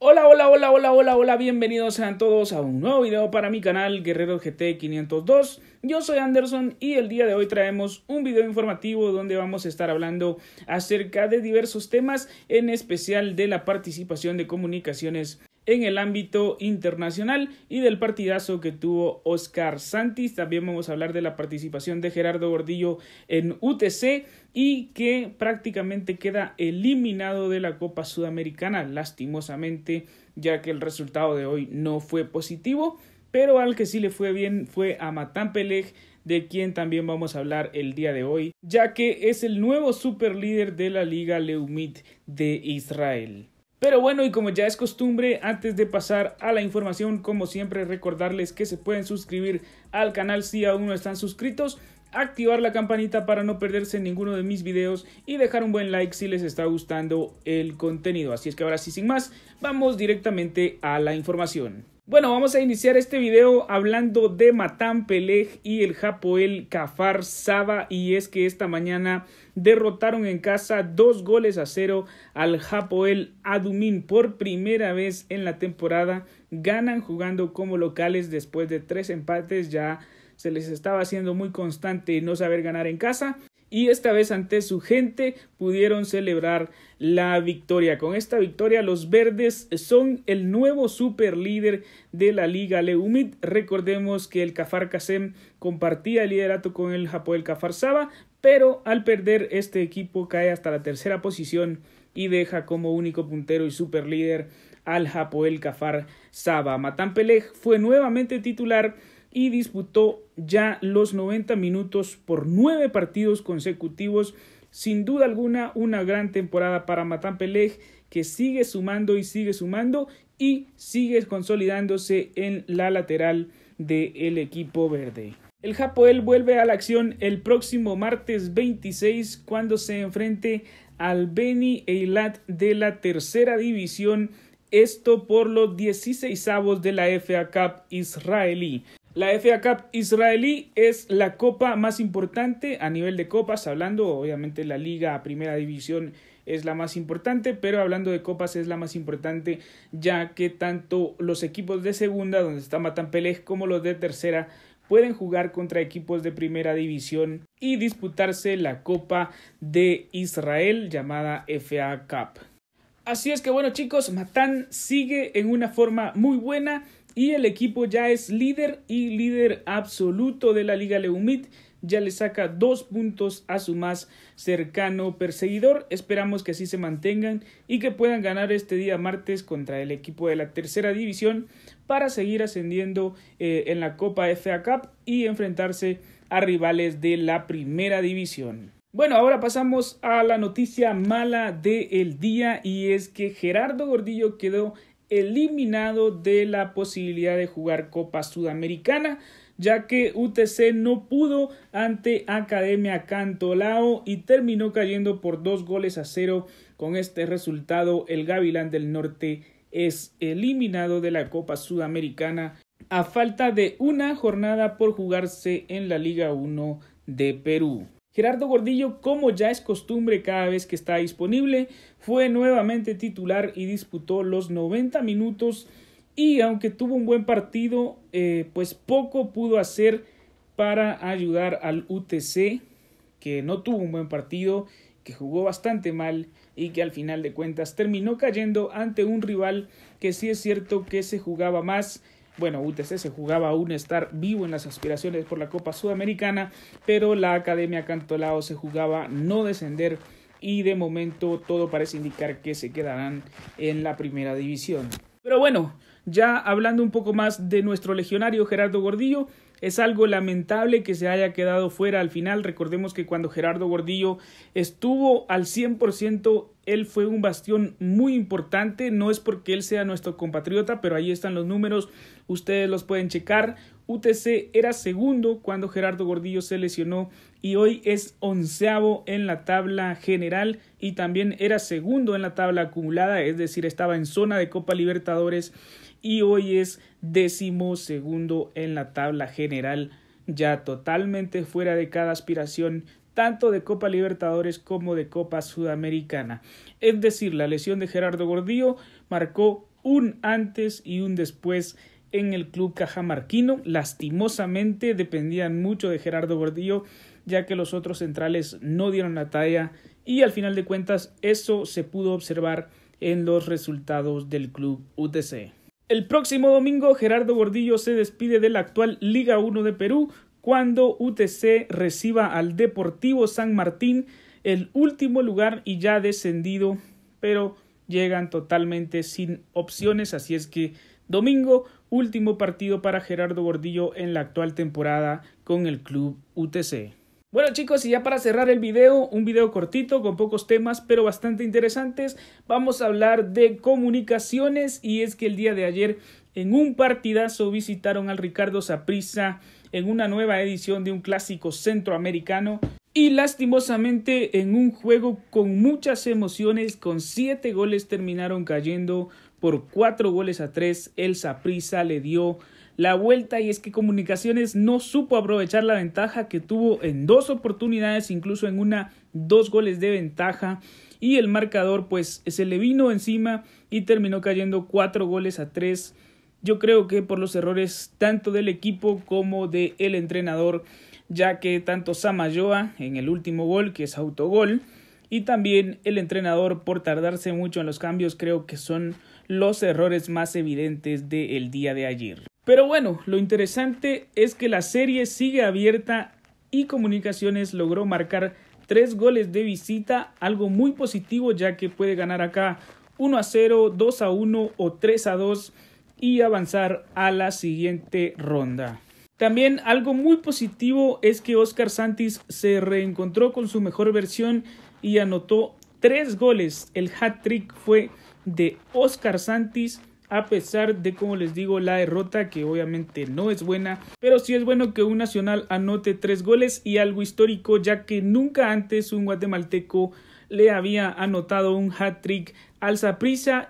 Hola, hola, hola, hola, hola, hola, bienvenidos sean todos a un nuevo video para mi canal Guerrero GT 502. Yo soy Anderson y el día de hoy traemos un video informativo donde vamos a estar hablando acerca de diversos temas, en especial de la participación de comunicaciones en el ámbito internacional y del partidazo que tuvo Oscar Santis. También vamos a hablar de la participación de Gerardo Gordillo en UTC y que prácticamente queda eliminado de la Copa Sudamericana, lastimosamente, ya que el resultado de hoy no fue positivo. Pero al que sí le fue bien fue a Matan Peleg, de quien también vamos a hablar el día de hoy, ya que es el nuevo superlíder de la Liga Leumit de Israel. Pero bueno, y como ya es costumbre, antes de pasar a la información, como siempre recordarles que se pueden suscribir al canal si aún no están suscritos, activar la campanita para no perderse ninguno de mis videos y dejar un buen like si les está gustando el contenido. Así es que ahora sí, sin más, vamos directamente a la información. Bueno, vamos a iniciar este video hablando de Matan Peleg y el Japoel Cafar Saba y es que esta mañana derrotaron en casa dos goles a cero al Japoel Adumín por primera vez en la temporada. Ganan jugando como locales después de tres empates ya se les estaba haciendo muy constante no saber ganar en casa y esta vez ante su gente pudieron celebrar la victoria. Con esta victoria los verdes son el nuevo super líder de la liga Leumit. Recordemos que el Cafar Kasem compartía el liderato con el Japoel Cafar Saba, pero al perder este equipo cae hasta la tercera posición y deja como único puntero y super líder al Japoel Cafar Saba. Matan Pelej fue nuevamente titular y disputó ya los 90 minutos por nueve partidos consecutivos. Sin duda alguna, una gran temporada para Matan Peleg que sigue sumando y sigue sumando y sigue consolidándose en la lateral del equipo verde. El Japoel vuelve a la acción el próximo martes 26 cuando se enfrente al Beni Eilat de la tercera división, esto por los 16avos de la FA Cup israelí. La FA Cup israelí es la copa más importante a nivel de copas, hablando obviamente la liga primera división es la más importante, pero hablando de copas es la más importante ya que tanto los equipos de segunda, donde está Matan Pelej como los de tercera pueden jugar contra equipos de primera división y disputarse la Copa de Israel llamada FA Cup. Así es que bueno chicos, Matán sigue en una forma muy buena y el equipo ya es líder y líder absoluto de la Liga Leumit. Ya le saca dos puntos a su más cercano perseguidor. Esperamos que así se mantengan y que puedan ganar este día martes contra el equipo de la tercera división para seguir ascendiendo eh, en la Copa FA Cup y enfrentarse a rivales de la primera división. Bueno, ahora pasamos a la noticia mala del día y es que Gerardo Gordillo quedó eliminado de la posibilidad de jugar Copa Sudamericana, ya que UTC no pudo ante Academia Cantolao y terminó cayendo por dos goles a cero. Con este resultado, el Gavilán del Norte es eliminado de la Copa Sudamericana a falta de una jornada por jugarse en la Liga 1 de Perú. Gerardo Gordillo, como ya es costumbre cada vez que está disponible, fue nuevamente titular y disputó los 90 minutos y aunque tuvo un buen partido, eh, pues poco pudo hacer para ayudar al UTC, que no tuvo un buen partido, que jugó bastante mal y que al final de cuentas terminó cayendo ante un rival que sí es cierto que se jugaba más bueno, UTC se jugaba aún estar vivo en las aspiraciones por la Copa Sudamericana, pero la Academia Cantolao se jugaba no descender y de momento todo parece indicar que se quedarán en la primera división. Pero bueno, ya hablando un poco más de nuestro legionario Gerardo Gordillo, es algo lamentable que se haya quedado fuera al final. Recordemos que cuando Gerardo Gordillo estuvo al 100%, él fue un bastión muy importante. No es porque él sea nuestro compatriota, pero ahí están los números. Ustedes los pueden checar. UTC era segundo cuando Gerardo Gordillo se lesionó y hoy es onceavo en la tabla general y también era segundo en la tabla acumulada, es decir, estaba en zona de Copa Libertadores y hoy es décimo segundo en la tabla general, ya totalmente fuera de cada aspiración tanto de Copa Libertadores como de Copa Sudamericana. Es decir, la lesión de Gerardo Gordillo marcó un antes y un después en el club cajamarquino. Lastimosamente dependían mucho de Gerardo Gordillo, ya que los otros centrales no dieron la talla y al final de cuentas eso se pudo observar en los resultados del club UTC. El próximo domingo Gerardo Gordillo se despide de la actual Liga 1 de Perú cuando UTC reciba al Deportivo San Martín, el último lugar y ya descendido, pero llegan totalmente sin opciones, así es que domingo último partido para Gerardo Gordillo en la actual temporada con el club UTC. Bueno chicos, y ya para cerrar el video, un video cortito con pocos temas pero bastante interesantes, vamos a hablar de comunicaciones y es que el día de ayer en un partidazo visitaron al Ricardo Saprisa en una nueva edición de un clásico centroamericano y lastimosamente en un juego con muchas emociones, con siete goles terminaron cayendo por cuatro goles a tres, el Saprisa le dio la vuelta y es que Comunicaciones no supo aprovechar la ventaja que tuvo en dos oportunidades, incluso en una, dos goles de ventaja y el marcador pues se le vino encima y terminó cayendo cuatro goles a tres. Yo creo que por los errores tanto del equipo como del el entrenador, ya que tanto Samayoa en el último gol, que es autogol, y también el entrenador por tardarse mucho en los cambios, creo que son los errores más evidentes del día de ayer. Pero bueno, lo interesante es que la serie sigue abierta y Comunicaciones logró marcar tres goles de visita, algo muy positivo ya que puede ganar acá 1 a 0, 2 a 1 o 3 a 2 y avanzar a la siguiente ronda. También algo muy positivo es que Oscar Santis se reencontró con su mejor versión y anotó tres goles. El hat trick fue de Oscar Santis a pesar de, como les digo, la derrota, que obviamente no es buena, pero sí es bueno que un nacional anote tres goles y algo histórico, ya que nunca antes un guatemalteco le había anotado un hat-trick al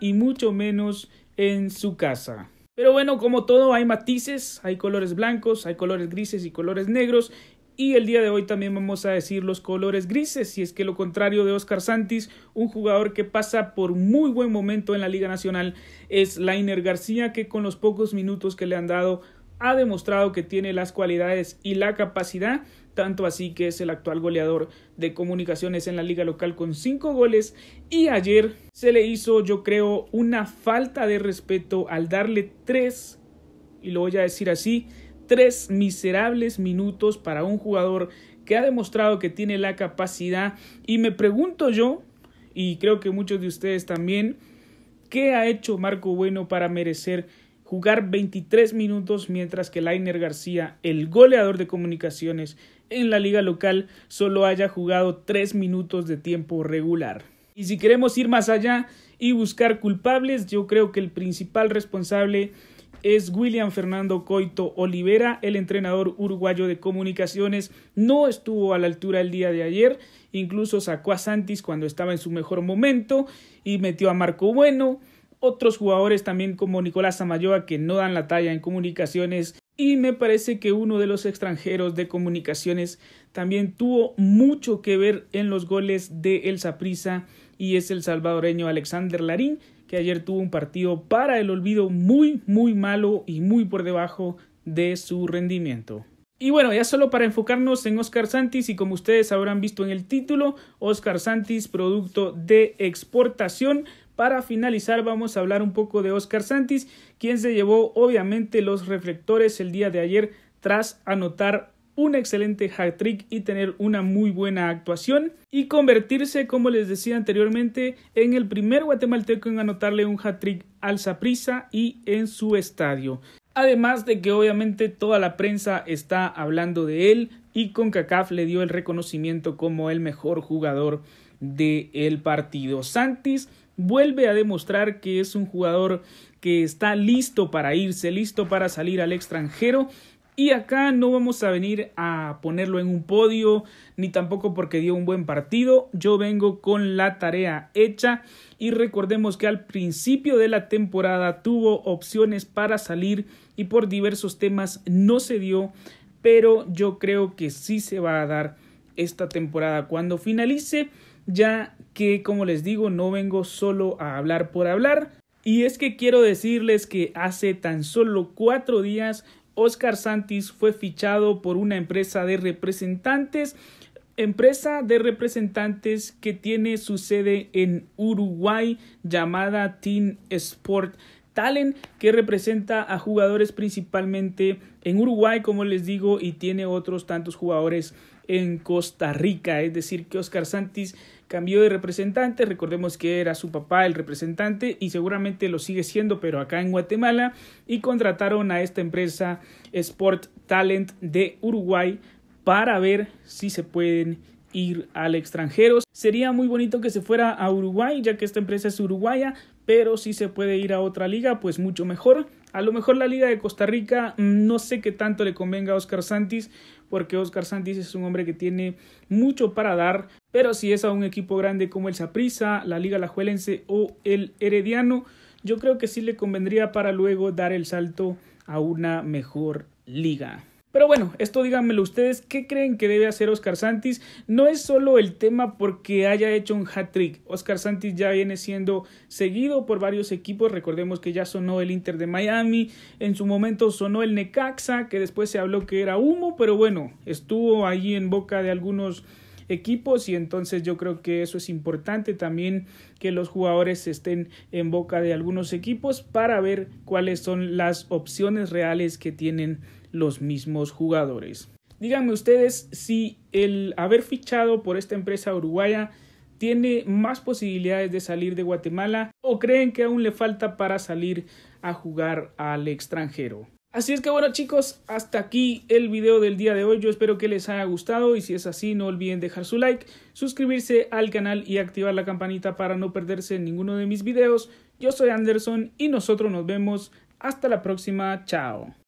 y mucho menos en su casa. Pero bueno, como todo, hay matices, hay colores blancos, hay colores grises y colores negros, y el día de hoy también vamos a decir los colores grises, si es que lo contrario de Oscar Santis, un jugador que pasa por muy buen momento en la Liga Nacional, es Lainer García, que con los pocos minutos que le han dado ha demostrado que tiene las cualidades y la capacidad, tanto así que es el actual goleador de comunicaciones en la liga local con cinco goles y ayer se le hizo yo creo una falta de respeto al darle 3, y lo voy a decir así, tres miserables minutos para un jugador que ha demostrado que tiene la capacidad. Y me pregunto yo, y creo que muchos de ustedes también, ¿qué ha hecho Marco Bueno para merecer jugar 23 minutos mientras que Lainer García, el goleador de comunicaciones en la liga local, solo haya jugado tres minutos de tiempo regular? Y si queremos ir más allá y buscar culpables, yo creo que el principal responsable es William Fernando Coito Olivera, el entrenador uruguayo de comunicaciones. No estuvo a la altura el día de ayer, incluso sacó a Santis cuando estaba en su mejor momento y metió a Marco Bueno. Otros jugadores también como Nicolás Amayoa que no dan la talla en comunicaciones. Y me parece que uno de los extranjeros de comunicaciones también tuvo mucho que ver en los goles de El Saprissa y es el salvadoreño Alexander Larín que ayer tuvo un partido para el olvido muy, muy malo y muy por debajo de su rendimiento. Y bueno, ya solo para enfocarnos en Oscar Santis y como ustedes habrán visto en el título, Oscar Santis, producto de exportación. Para finalizar vamos a hablar un poco de Oscar Santis, quien se llevó obviamente los reflectores el día de ayer tras anotar un excelente hat trick y tener una muy buena actuación y convertirse, como les decía anteriormente, en el primer guatemalteco en anotarle un hat trick al Saprissa y en su estadio. Además de que obviamente toda la prensa está hablando de él y con CONCACAF le dio el reconocimiento como el mejor jugador del partido. Santis vuelve a demostrar que es un jugador que está listo para irse, listo para salir al extranjero y acá no vamos a venir a ponerlo en un podio, ni tampoco porque dio un buen partido. Yo vengo con la tarea hecha y recordemos que al principio de la temporada tuvo opciones para salir y por diversos temas no se dio, pero yo creo que sí se va a dar esta temporada cuando finalice, ya que como les digo no vengo solo a hablar por hablar. Y es que quiero decirles que hace tan solo cuatro días Oscar Santis fue fichado por una empresa de representantes, empresa de representantes que tiene su sede en Uruguay llamada Team Sport Talent, que representa a jugadores principalmente en Uruguay, como les digo, y tiene otros tantos jugadores en Costa Rica. Es decir, que Oscar Santis cambió de representante. Recordemos que era su papá el representante y seguramente lo sigue siendo, pero acá en Guatemala. Y contrataron a esta empresa Sport Talent de Uruguay para ver si se pueden ir al extranjero. Sería muy bonito que se fuera a Uruguay, ya que esta empresa es uruguaya, pero si se puede ir a otra liga, pues mucho mejor. A lo mejor la liga de Costa Rica, mm, no sé qué tanto le convenga a Oscar Santis, porque Oscar Santis es un hombre que tiene mucho para dar, pero si es a un equipo grande como el Saprissa, la Liga Lajuelense o el Herediano, yo creo que sí le convendría para luego dar el salto a una mejor liga. Pero bueno, esto díganmelo ustedes, ¿qué creen que debe hacer Oscar Santis? No es solo el tema porque haya hecho un hat-trick. Oscar Santis ya viene siendo seguido por varios equipos, recordemos que ya sonó el Inter de Miami, en su momento sonó el Necaxa, que después se habló que era humo, pero bueno, estuvo ahí en boca de algunos equipos y entonces yo creo que eso es importante también que los jugadores estén en boca de algunos equipos para ver cuáles son las opciones reales que tienen los mismos jugadores. Díganme ustedes si el haber fichado por esta empresa uruguaya tiene más posibilidades de salir de Guatemala o creen que aún le falta para salir a jugar al extranjero. Así es que bueno chicos, hasta aquí el video del día de hoy. Yo espero que les haya gustado y si es así no olviden dejar su like, suscribirse al canal y activar la campanita para no perderse ninguno de mis videos. Yo soy Anderson y nosotros nos vemos. Hasta la próxima, chao.